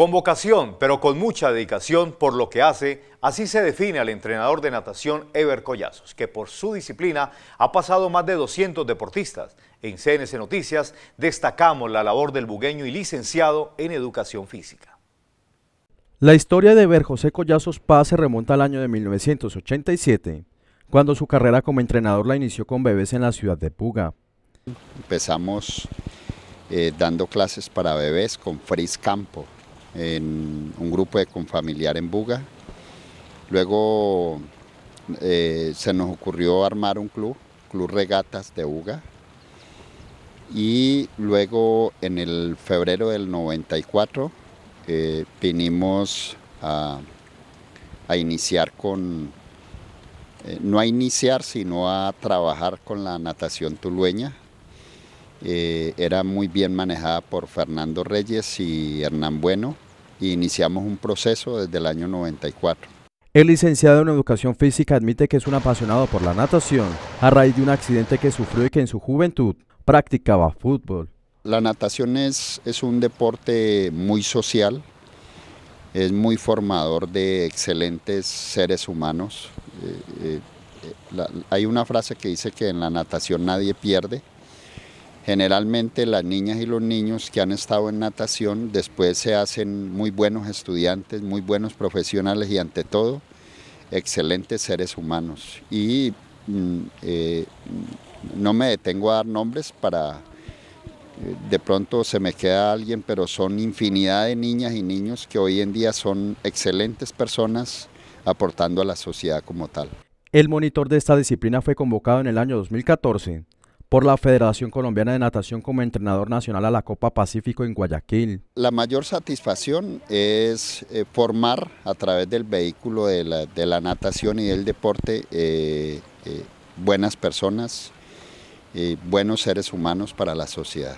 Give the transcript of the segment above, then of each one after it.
Con vocación, pero con mucha dedicación por lo que hace, así se define al entrenador de natación Ever Collazos, que por su disciplina ha pasado más de 200 deportistas. En CNC Noticias destacamos la labor del bugueño y licenciado en educación física. La historia de Ever José Collazos Paz se remonta al año de 1987, cuando su carrera como entrenador la inició con bebés en la ciudad de Puga. Empezamos eh, dando clases para bebés con Fris Campo, en un grupo de confamiliar en Buga. Luego eh, se nos ocurrió armar un club, Club Regatas de Buga. Y luego en el febrero del 94 eh, vinimos a, iniciar con, eh, no a iniciar, sino a trabajar con la natación tulueña, eh, era muy bien manejada por Fernando Reyes y Hernán Bueno y iniciamos un proceso desde el año 94. El licenciado en Educación Física admite que es un apasionado por la natación a raíz de un accidente que sufrió y que en su juventud practicaba fútbol. La natación es, un deporte muy social, es muy formador de excelentes seres humanos. Eh, eh, hay una frase que dice que en la natación nadie pierde, Generalmente las niñas y los niños que han estado en natación después se hacen muy buenos estudiantes, muy buenos profesionales y ante todo excelentes seres humanos. Y mm, eh, no me detengo a dar nombres para eh, de pronto se me queda alguien, pero son infinidad de niñas y niños que hoy en día son excelentes personas aportando a la sociedad como tal. El monitor de esta disciplina fue convocado en el año 2014 por la Federación Colombiana de Natación como entrenador nacional a la Copa Pacífico en Guayaquil. La mayor satisfacción es eh, formar a través del vehículo de la, natación y del deporte eh, eh, buenas personas, buenos seres humanos para la sociedad.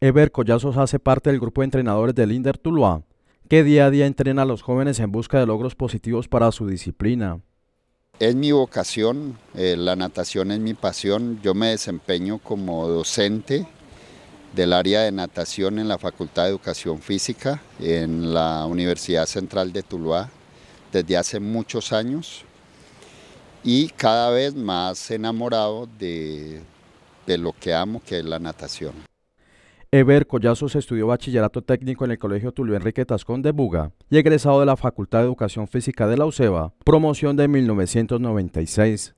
Eber Collazos hace parte del grupo de entrenadores del INDER Tuluá, que día a día entrena a los jóvenes en busca de logros positivos para su disciplina. Es mi vocación, eh, la natación es mi pasión. Yo me desempeño como docente del área de natación en la Facultad de Educación Física en la Universidad Central de Tuluá desde hace muchos años y cada vez más enamorado de lo que amo, que es la natación. Eber Collazos estudió bachillerato técnico en el Colegio Tulio Enrique Tascón de Buga y egresado de la Facultad de Educación Física de la UCEBA, promoción de 1996.